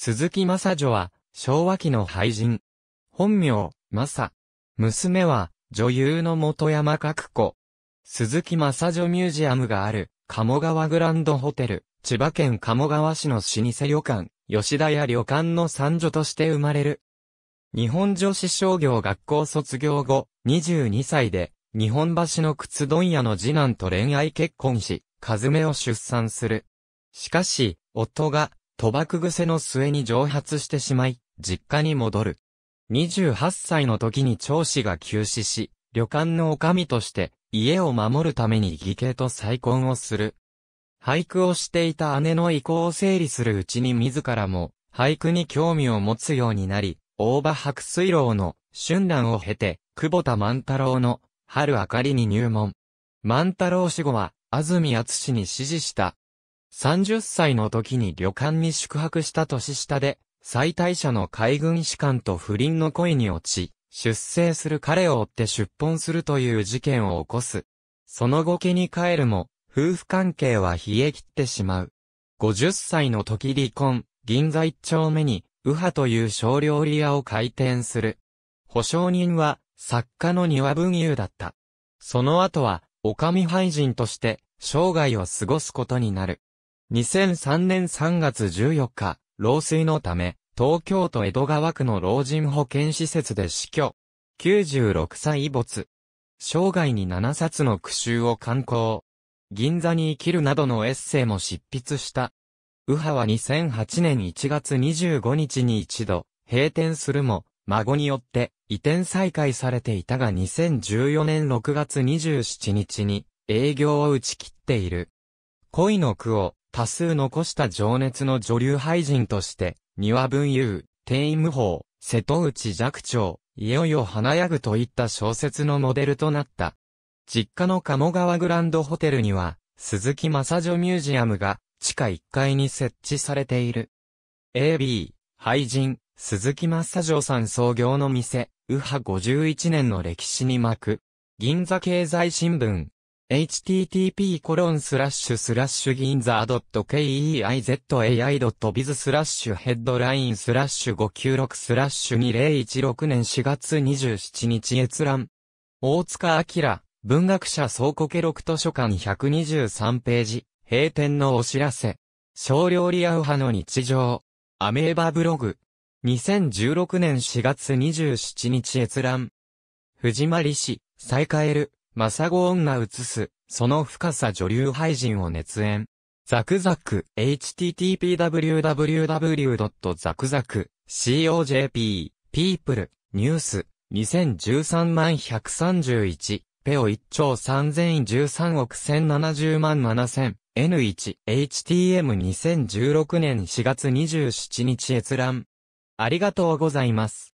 鈴木正女は、昭和期の俳人。本名、正。娘は、女優の元山角子。鈴木正女ミュージアムがある、鴨川グランドホテル、千葉県鴨川市の老舗旅館、吉田屋旅館の三女として生まれる。日本女子商業学校卒業後、22歳で、日本橋の靴問屋の次男と恋愛結婚し、和めを出産する。しかし、夫が賭博癖の末に蒸発してしまい、実家に戻る。28歳の時に長子が急死し、旅館の女将として家を守るために義兄と再婚をする。俳句をしていた姉の意向を整理するうちに自らも俳句に興味を持つようになり、大場白水楼の春蘭を経て、久保田万太郎の春明かりに入門。万太郎死後は安住厚に指示した30歳の時に旅館に宿泊した年下で、最大者の海軍士官と不倫の恋に落ち、出征する彼を追って出奔するという事件を起こす。その後家に帰るも、夫婦関係は冷え切ってしまう。50歳の時離婚、銀座一丁目に、右派という小料理屋を開店する。保証人は、作家の庭文雄だった。その後は、お上廃人として、生涯を過ごすことになる。2003年3月14日、老衰のため、東京都江戸川区の老人保健施設で死去。96歳没。生涯に7冊の苦集を刊行。銀座に生きるなどのエッセイも執筆した。右派は2008年1月25日に一度、閉店するも、孫によって移転再開されていたが2014年6月27日に営業を打ち切っている。恋の句を多数残した情熱の女流俳人として、庭文雄、天員無法、瀬戸内寂聴、いよいよ華やぐといった小説のモデルとなった。実家の鴨川グランドホテルには、鈴木正女ミュージアムが、地下1階に設置されている。AB、俳人、鈴木正女さん創業の店、右派51年の歴史に巻く。銀座経済新聞、http コロンスラッシュスラッシュ銀座 .keizai.biz スラッシュヘッドラインスラッシュ596スラッシュ2016年4月27日閲覧。大塚明、文学者倉庫記録図書館123ページ、閉店のお知らせ。少量リアウ派の日常。アメーバブログ。2016年4月27日閲覧。藤理氏、再帰る。マサゴンが映す、その深さ女流俳人を熱演。ザクザク、http://www.zakzak.cojp、people, ニュース、2013万131、ペオ1兆3013億1070万7000、N1、HTM2016 年4月27日閲覧。ありがとうございます。